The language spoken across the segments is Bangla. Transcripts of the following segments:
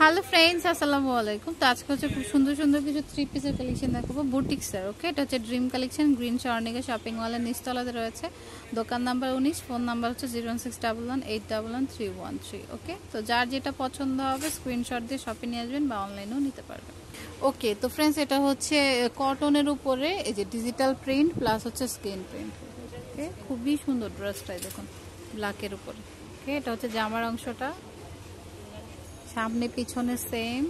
হ্যালো ফ্রেন্ডস আসসালামু আলাইকুম তো আজকে হচ্ছে খুব সুন্দর সুন্দর কিছু থ্রি পিসের কালেকশন দেখাবো বুটিক্সের ওকে এটা হচ্ছে dream collection green Shornika shopping মলের নিচতলাতে রয়েছে দোকান নাম্বার উনিশ ফোন নাম্বার হচ্ছে zero one six double one eight double one three one three okay তো যার যেটা পছন্দ হবে স্ক্রিনশট দিয়ে শপিং নিয়ে আসবেন বা অনলাইনেও নিতে পারবেন ওকে তো ফ্রেন্ডস এটা হচ্ছে কটনের উপরে এই যে ডিজিটাল প্রিন্ট প্লাস হচ্ছে স্ক্রিন প্রিন্ট ওকে খুবই সুন্দর ড্রেসটাই দেখুন ব্ল্যাকের উপরে ওকে এটা হচ্ছে জামার অংশটা সামনে পিছনে সেম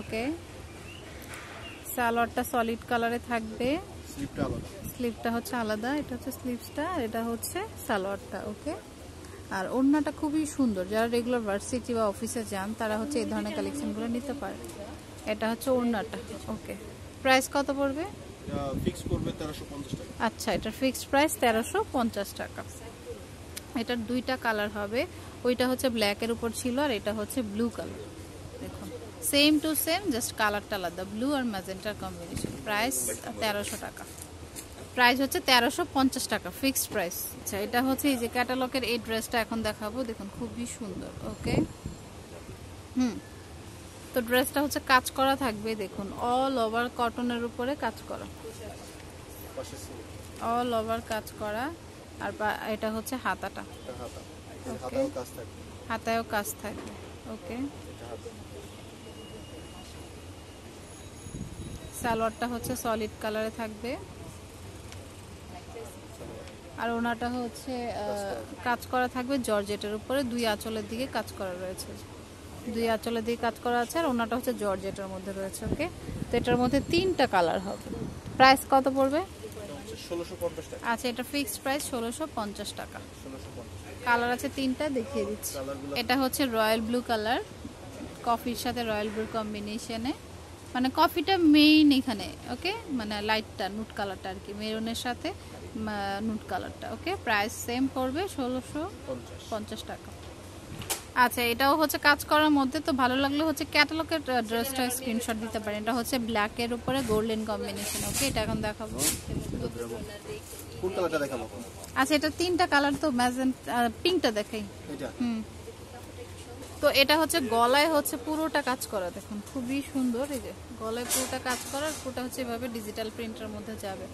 ওকে সালোয়ারটা সলিড কালারে থাকবে স্লিপটা হচ্ছে আলাদা এটা হচ্ছে স্লিপসটা আর এটা হচ্ছে সালোয়ারটা ওকে আর ওড়নাটা খুবই সুন্দর যারা রেগুলার ভার্সিটি বা অফিসে যান তারা হচ্ছে এই ধরনের কালেকশনগুলো নিতে পারে এটা হচ্ছে ওড়নাটা ওকে প্রাইস কত পড়বে আচ্ছা এটা ফিক্সড প্রাইস তেরোশো পঞ্চাশ টাকা আচ্ছা, এটার দুইটা কালার হবে ওইটা হচ্ছে ব্ল্যাকের উপর ছিল আর এটা হচ্ছে ব্লু কালার দেখুন সেম টু সেম জাস্ট কালারটা আলাদা ব্লু আর ম্যাজেন্টার কম্বিনেশন প্রাইস তেরোশো টাকা প্রাইস হচ্ছে তেরোশো পঞ্চাশ টাকা ফিক্সড প্রাইস আচ্ছা এটা হচ্ছে এই যে ক্যাটালগের এই ড্রেসটা এখন দেখাবো দেখুন খুবই সুন্দর ওকে হুম তো ড্রেসটা হচ্ছে কাজ করা থাকবে দেখুন অল ওভার কটনের উপরে কাজ করা অল ওভার কাজ করা আর এটা হচ্ছে হাতাটা হাতায়ও কাজ থাকবে ওকে সালোয়ারটা হচ্ছে সলিড কালারে থাকবে আর ওনাটা হচ্ছে কাজ করা থাকবে জর্জেটের উপরে দুই আঁচলের দিকে কাজ করা রয়েছে দুই আঁচলের দিকে কাজ করা আছে আর ওনাটা হচ্ছে জর্জেটের মধ্যে রয়েছে ওকে তো এটার মধ্যে তিনটা কালার হবে প্রাইস কত পড়বে 1650 টাকা আচ্ছা এটা ফিক্সড প্রাইস 1650 টাকা 1650 কালার আছে তিনটা দেখিয়ে দিচ্ছি এটা হচ্ছে রয়্যাল ব্লু কালার কফির সাথে রয়্যাল ব্লু কম্বিনেশনে মানে কফিটা মেইন এখানে ওকে মানে লাইটটা নুট কালারটা আর কি মেরুনের সাথে নুট কালারটা ওকে প্রাইস সেম পড়বে ষোলোশো পঞ্চাশ টাকা আচ্ছা এটাও হচ্ছে কাজ করার মধ্যে তো ভালো লাগলে হচ্ছে ক্যাটালগের ড্রেসটা স্ক্রিনশট দিতে পারেন এটা হচ্ছে ব্ল্যাকের উপরে গোল্ডেন কম্বিনেশন ওকে এটা এখন দেখাবো আচ্ছা এটা তিনটা কালার তো ম্যাজেন পিঙ্কটা দেখাই হুম তো এটা হচ্ছে গলায় হচ্ছে পুরোটা কাজ করা দেখুন খুবই সুন্দর এই যে গলায় পুরোটা কাজ করার পুরোটা হচ্ছে এভাবে ডিজিটাল প্রিন্টের মধ্যে যাবে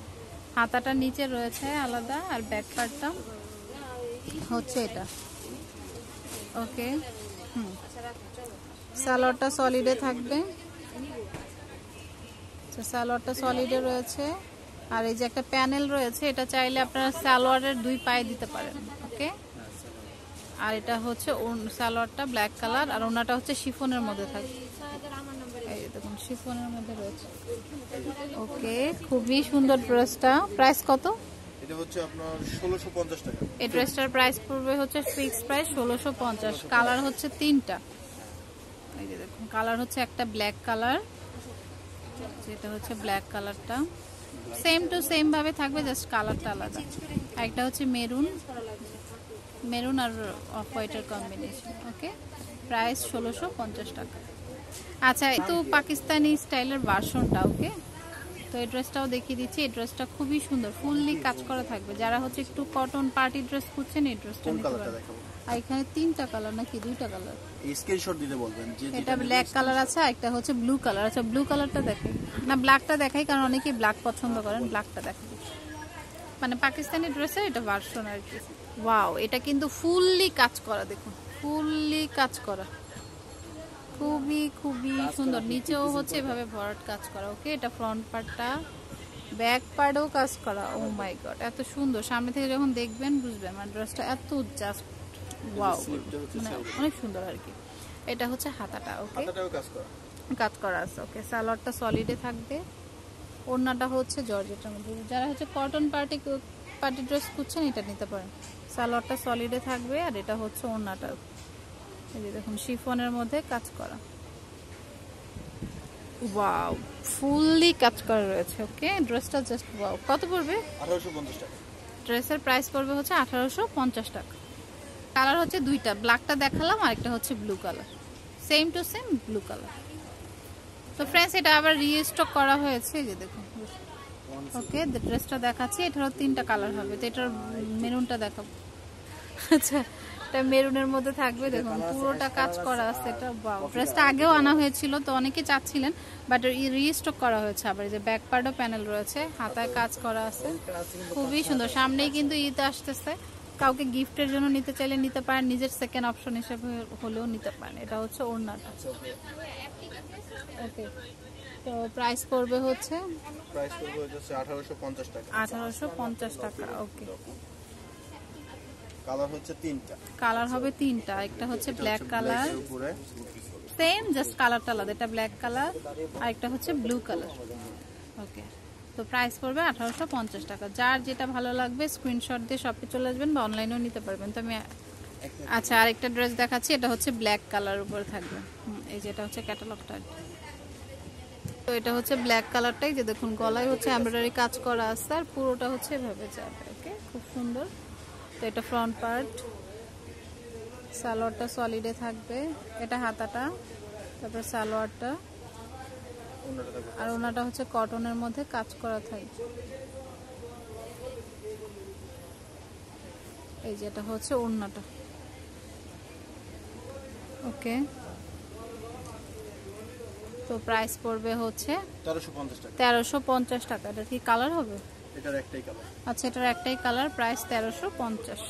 হাতাটা নিচে রয়েছে আলাদা আর ব্যাক পার্টটা হচ্ছে এটা ওকে হুম স্যালাডটা সলিডে থাকবে স্যালাডটা সলিডে রয়েছে আর এই যে একটা প্যানেল রয়েছে এটা চাইলে আপনারা স্যালোয়ারের দুই পায়ে দিতে পারেন ওকে আর এটা হচ্ছে স্যালোয়ারটা ব্ল্যাক কালার আর ওনাটা হচ্ছে শিফনের মধ্যে থাকবে দেখুন শিফনের মধ্যে রয়েছে ওকে খুবই সুন্দর ড্রেসটা প্রাইস কত এটা হচ্ছে টাকা এই ড্রেসটার প্রাইস পড়বে হচ্ছে ফিক্স প্রাইস 1650 কালার হচ্ছে তিনটা দেখুন কালার হচ্ছে একটা ব্ল্যাক কালার যেটা হচ্ছে ব্ল্যাক কালারটা সেম টু সেম থাকবে জাস্ট কালারটা আলাদা একটা হচ্ছে মেরুন মেরুন আর অফ হোয়াইটার কম্বিনেশন ওকে প্রাইস ষোলোশো পঞ্চাশ টাকা আচ্ছা এই তো পাকিস্তানি স্টাইলের বাসনটা ওকে তো এই ড্রেসটাও দেখিয়ে দিচ্ছি এই ড্রেসটা খুবই সুন্দর ফুললি কাজ করা থাকবে যারা হচ্ছে একটু কটন পার্টি ড্রেস খুঁজছেন এই ড্রেসটা নিতে পারেন আর এখানে তিনটা কালার নাকি দুইটা কালার স্ক্রিনশট দিতে বলবেন যে এটা ব্ল্যাক কালার আছে একটা হচ্ছে ব্লু কালার আছে ব্লু কালারটা দেখেন না ব্ল্যাকটা দেখাই কারণ অনেকেই ব্ল্যাক পছন্দ করেন ব্ল্যাকটা দেখেন মানে পাকিস্তানি ড্রেসের এটা ভার্সন আর কি ওয়াও এটা কিন্তু ফুললি কাজ করা দেখুন ফুললি কাজ করা খুবই খুবই সুন্দর নিচেও হচ্ছে এভাবে ভরাট কাজ করা ওকে এটা ফ্রন্ট পার্টটা ব্যাক পার্টও কাজ করা ও মাই গড এত সুন্দর সামনে থেকে যখন দেখবেন বুঝবেন মানে ড্রেসটা এত জাস্ট ওয়াও মানে অনেক সুন্দর আর কি এটা হচ্ছে হাতাটা ওকে কাজ করা আছে ওকে সালোয়ারটা সলিডে থাকবে ওড়নাটা হচ্ছে জর্জেটের মধ্যে যারা হচ্ছে কটন পার্টি পার্টি ড্রেস খুঁজছেন এটা নিতে পারেন সালোয়ারটা সলিডে থাকবে আর এটা হচ্ছে ওড়নাটা এই যে দেখুন শিফনের মধ্যে কাজ করা ওয়াও ফুললি কাজ করা রয়েছে ওকে ড্রেসটা জাস্ট ওয়াও কত পড়বে 1850 টাকা ড্রেসের প্রাইস পড়বে হচ্ছে 1850 টাকা কালার হচ্ছে দুইটা ব্ল্যাকটা দেখালাম আর একটা হচ্ছে blue colour same to same blue colour তো ফ্রেন্ডস এটা আবার রিস্টক করা হয়েছে যে দেখুন ওকে ড্রেসটা দেখাচ্ছি এটারও তিনটা কালার হবে তো এটার মেরুনটা দেখাবো আচ্ছা এটা মেরুনের মধ্যে থাকবে দেখুন পুরোটা কাজ করা আছে এটা ড্রেসটা আগেও আনা হয়েছিল তো অনেকে চাচ্ছিলেন বাট রিস্টক করা হয়েছে আবার যে ব্যাক পার্টও প্যানেল রয়েছে হাতায় কাজ করা আছে খুবই সুন্দর সামনেই কিন্তু ঈদ আসতেছে কাউকে গিফটের জন্য নিতে চাইলে নিতে পারেন নিজের সেকেন্ড অপশন হিসেবে হলেও নিতে পারেন এটা হচ্ছে ওড়নাটা ওকে আচ্ছা, তো প্রাইস পড়বে হচ্ছে প্রাইস পড়বে হচ্ছে 1850 টাকা 1850 টাকা ওকে কালার হচ্ছে তিনটা কালার হবে তিনটা একটা হচ্ছে ব্ল্যাক কালার সেম জাস্ট কালারটা আলাদা এটা ব্ল্যাক কালার আর একটা হচ্ছে ব্লু কালার ওকে তো প্রাইস পড়বে আঠারোশো পঞ্চাশ টাকা যার যেটা ভালো লাগবে স্ক্রিনশট দিয়ে শপে চলে আসবেন বা অনলাইনেও নিতে পারবেন তো আমি আচ্ছা আরেকটা ড্রেস দেখাচ্ছি এটা হচ্ছে ব্ল্যাক কালার উপরে থাকবে এই যেটা হচ্ছে ক্যাটালগটা তো এটা হচ্ছে ব্ল্যাক কালারটাই যে দেখুন গলায় হচ্ছে এমব্রয়ডারি কাজ করা আছে আর পুরোটা হচ্ছে এভাবে যাবে ওকে খুব সুন্দর তো এটা ফ্রন্ট পার্ট সালোয়ারটা সলিডে থাকবে এটা হাতাটা তারপর সালোয়ারটা আর ওনাটা হচ্ছে কটনের মধ্যে কাজ করা থাকে এই যেটা হচ্ছে ওড়নাটা ওকে তো প্রাইস পড়বে হচ্ছে তেরোশো পঞ্চাশ টাকা এটা কি কালার হবে আচ্ছা এটার একটাই কালার প্রাইস 1350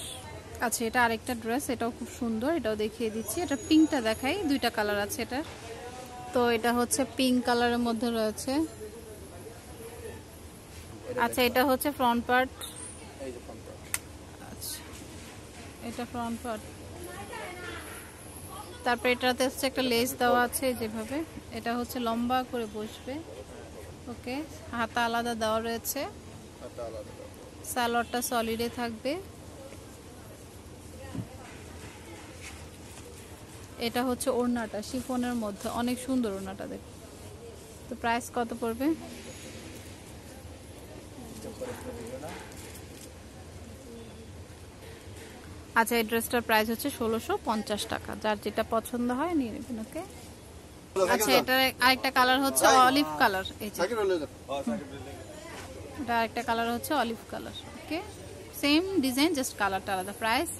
আচ্ছা এটা আরেকটা ড্রেস এটাও খুব সুন্দর এটাও দেখিয়ে দিচ্ছি এটা পিঙ্কটা দেখাই দুইটা কালার আছে এটা তো এটা হচ্ছে পিঙ্ক কালারের মধ্যে রয়েছে আচ্ছা, আচ্ছা এটা হচ্ছে ফ্রন্ট পার্ট আচ্ছা এটা ফ্রন্ট পার্ট তারপর এটাতে হচ্ছে একটা লেস দেওয়া আছে যেভাবে এটা হচ্ছে লম্বা করে বসবে ওকে হাতা আলাদা দেওয়া রয়েছে সালোয়ারটা সলিডে থাকবে এটা হচ্ছে ওড়নাটা শিফনের মধ্যে অনেক সুন্দর ওড়নাটা দেখ তো প্রাইস কত পড়বে আচ্ছা এই ড্রেসটার প্রাইস হচ্ছে ষোলোশো পঞ্চাশ টাকা যার যেটা পছন্দ হয় নিয়ে নেবেন ওকে আচ্ছা এটার আরেকটা কালার হচ্ছে অলিভ কালার এই যে এটা আরেকটা কালার হচ্ছে olive colour okay same design just কালারটা আলাদা প্রাইস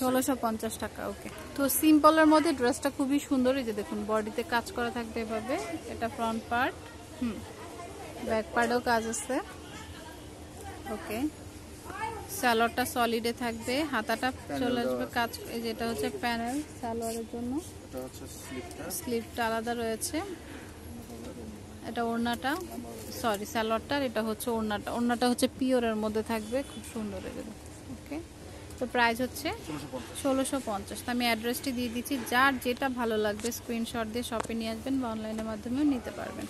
ষোলোশো পঞ্চাশ টাকা ওকে তো সিম্পলের মধ্যে ড্রেসটা খুবই সুন্দর এই যে দেখুন বডিতে কাজ করা থাকবে এভাবে এটা ফ্রন্ট পার্ট হুম ব্যাক পার্টেও কাজ আছে ওকে স্যালোয়ারটা সলিডে থাকবে হাতাটা চলে আসবে কাজ যেটা হচ্ছে প্যানেল স্যালোয়ারের জন্য স্লিপটা আলাদা রয়েছে এটা ওড়নাটা সরি আর এটা হচ্ছে ওড়নাটা ওড়নাটা হচ্ছে পিওরের মধ্যে থাকবে খুব সুন্দর এগুলো ওকে তো প্রাইস হচ্ছে ষোলোশো পঞ্চাশ তো আমি অ্যাড্রেসটি দিয়ে দিচ্ছি যার যেটা ভালো লাগবে স্ক্রিনশট দিয়ে শপে নিয়ে আসবেন বা অনলাইনের মাধ্যমেও নিতে পারবেন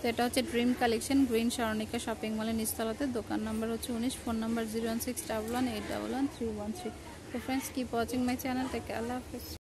তো এটা হচ্ছে dream collection green Saranika shopping মলের নিস্তলাতে দোকান নাম্বার হচ্ছে উনিশ phone number zero one six double one eight double one three one three তো friends keep watching my channel থেকে আল্লাহ হাফিজ